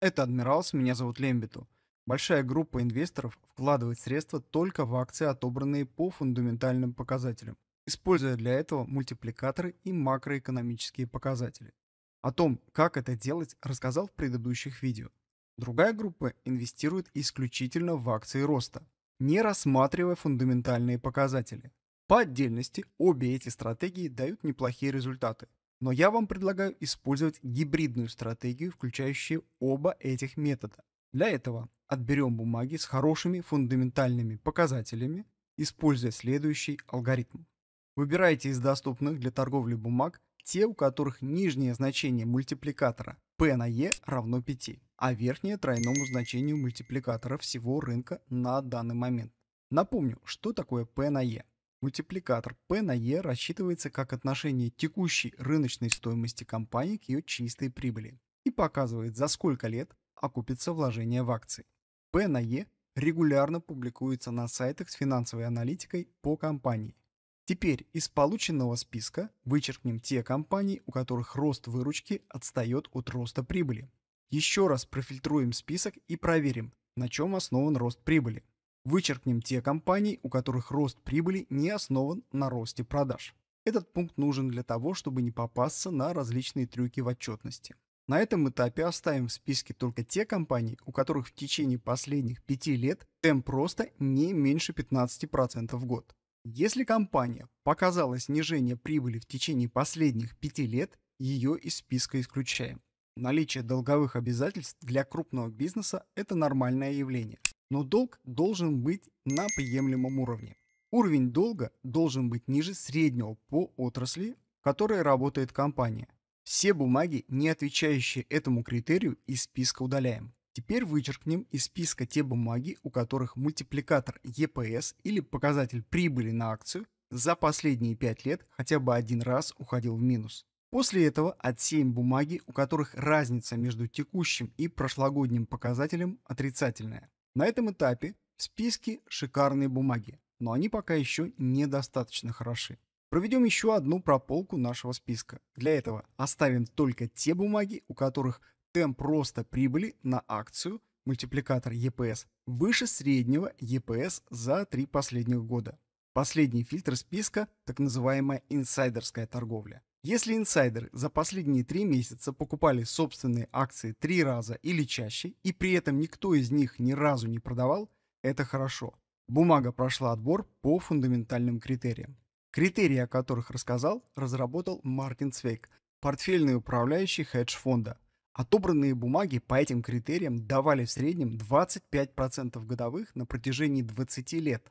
Это Адмиралс, меня зовут Лембиту. Большая группа инвесторов вкладывает средства только в акции, отобранные по фундаментальным показателям, используя для этого мультипликаторы и макроэкономические показатели. О том, как это делать, рассказал в предыдущих видео. Другая группа инвестирует исключительно в акции роста, не рассматривая фундаментальные показатели. По отдельности обе эти стратегии дают неплохие результаты, но я вам предлагаю использовать гибридную стратегию, включающую оба этих метода. Для этого отберем бумаги с хорошими фундаментальными показателями, используя следующий алгоритм. Выбирайте из доступных для торговли бумаг те, у которых нижнее значение мультипликатора P на E равно 5, а верхнее тройному значению мультипликатора всего рынка на данный момент. Напомню, что такое P на E. Мультипликатор P на E рассчитывается как отношение текущей рыночной стоимости компании к ее чистой прибыли и показывает, за сколько лет окупится вложение в акции. P на E регулярно публикуется на сайтах с финансовой аналитикой по компании. Теперь из полученного списка вычеркнем те компании, у которых рост выручки отстает от роста прибыли. Еще раз профильтруем список и проверим, на чем основан рост прибыли. Вычеркнем те компании, у которых рост прибыли не основан на росте продаж. Этот пункт нужен для того, чтобы не попасться на различные трюки в отчетности. На этом этапе оставим в списке только те компании, у которых в течение последних 5 лет темп роста не меньше 15% в год. Если компания показала снижение прибыли в течение последних 5 лет, ее из списка исключаем. Наличие долговых обязательств для крупного бизнеса – это нормальное явление но долг должен быть на приемлемом уровне. Уровень долга должен быть ниже среднего по отрасли, в которой работает компания. Все бумаги, не отвечающие этому критерию, из списка удаляем. Теперь вычеркнем из списка те бумаги, у которых мультипликатор EPS или показатель прибыли на акцию за последние 5 лет хотя бы один раз уходил в минус. После этого отсеем бумаги, у которых разница между текущим и прошлогодним показателем отрицательная. На этом этапе в списке шикарные бумаги, но они пока еще недостаточно хороши. Проведем еще одну прополку нашего списка. Для этого оставим только те бумаги, у которых темп роста прибыли на акцию мультипликатор EPS выше среднего EPS за три последних года. Последний фильтр списка – так называемая инсайдерская торговля. Если инсайдеры за последние три месяца покупали собственные акции три раза или чаще, и при этом никто из них ни разу не продавал, это хорошо. Бумага прошла отбор по фундаментальным критериям. Критерии, о которых рассказал, разработал Мартин Цвейк, портфельный управляющий хедж-фонда. Отобранные бумаги по этим критериям давали в среднем 25% годовых на протяжении 20 лет,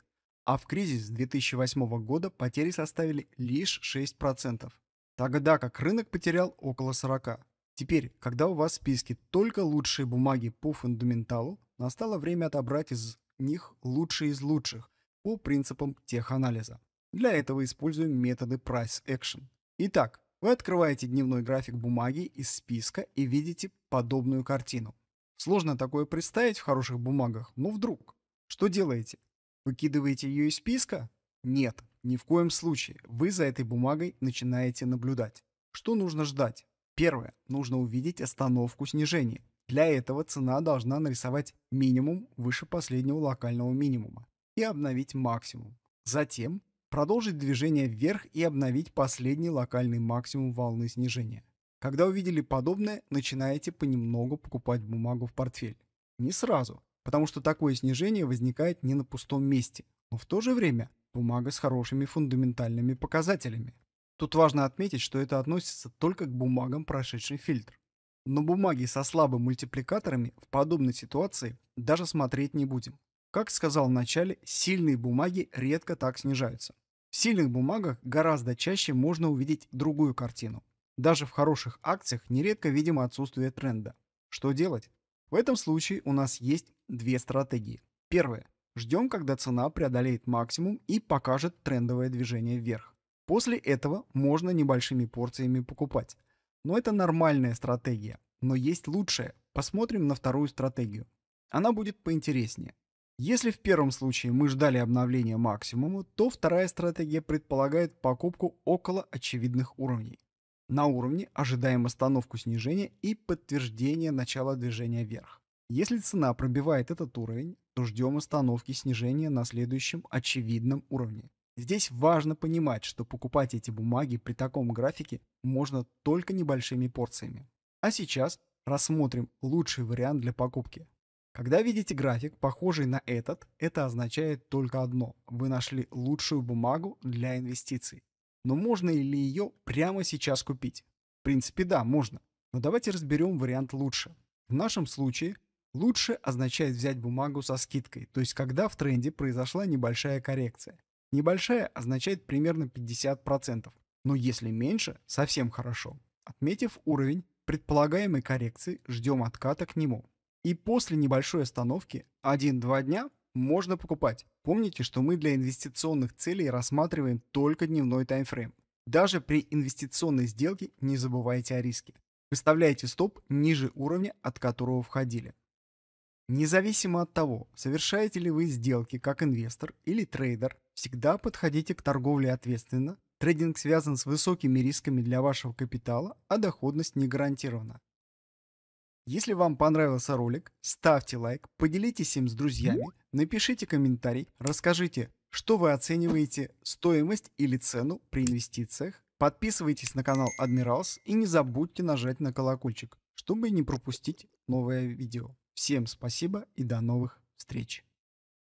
а в кризис 2008 года потери составили лишь 6% тогда как рынок потерял около 40. Теперь, когда у вас в списке только лучшие бумаги по фундаменталу, настало время отобрать из них лучшие из лучших по принципам теханализа. Для этого используем методы Price Action. Итак, вы открываете дневной график бумаги из списка и видите подобную картину. Сложно такое представить в хороших бумагах, но вдруг. Что делаете? Выкидываете ее из списка? Нет. Ни в коем случае. Вы за этой бумагой начинаете наблюдать. Что нужно ждать? Первое. Нужно увидеть остановку снижения. Для этого цена должна нарисовать минимум выше последнего локального минимума и обновить максимум. Затем продолжить движение вверх и обновить последний локальный максимум волны снижения. Когда увидели подобное, начинаете понемногу покупать бумагу в портфель. Не сразу, потому что такое снижение возникает не на пустом месте. Но в то же время Бумага с хорошими фундаментальными показателями. Тут важно отметить, что это относится только к бумагам, прошедшим фильтр. Но бумаги со слабыми мультипликаторами в подобной ситуации даже смотреть не будем. Как сказал в начале, сильные бумаги редко так снижаются. В сильных бумагах гораздо чаще можно увидеть другую картину. Даже в хороших акциях нередко видим отсутствие тренда. Что делать? В этом случае у нас есть две стратегии. Первая Ждем, когда цена преодолеет максимум и покажет трендовое движение вверх. После этого можно небольшими порциями покупать. Но это нормальная стратегия. Но есть лучшая. Посмотрим на вторую стратегию. Она будет поинтереснее. Если в первом случае мы ждали обновления максимума, то вторая стратегия предполагает покупку около очевидных уровней. На уровне ожидаем остановку снижения и подтверждение начала движения вверх. Если цена пробивает этот уровень, то ждем остановки снижения на следующем очевидном уровне. Здесь важно понимать, что покупать эти бумаги при таком графике можно только небольшими порциями. А сейчас рассмотрим лучший вариант для покупки. Когда видите график, похожий на этот, это означает только одно – вы нашли лучшую бумагу для инвестиций. Но можно ли ее прямо сейчас купить? В принципе, да, можно. Но давайте разберем вариант лучше. В нашем случае Лучше означает взять бумагу со скидкой, то есть когда в тренде произошла небольшая коррекция. Небольшая означает примерно 50%, но если меньше, совсем хорошо. Отметив уровень предполагаемой коррекции, ждем отката к нему. И после небольшой остановки 1-2 дня можно покупать. Помните, что мы для инвестиционных целей рассматриваем только дневной таймфрейм. Даже при инвестиционной сделке не забывайте о риске. Выставляйте стоп ниже уровня, от которого входили. Независимо от того, совершаете ли вы сделки как инвестор или трейдер, всегда подходите к торговле ответственно. Трейдинг связан с высокими рисками для вашего капитала, а доходность не гарантирована. Если вам понравился ролик, ставьте лайк, поделитесь им с друзьями, напишите комментарий, расскажите, что вы оцениваете стоимость или цену при инвестициях. Подписывайтесь на канал Адмиралс и не забудьте нажать на колокольчик, чтобы не пропустить новое видео. Всем спасибо и до новых встреч!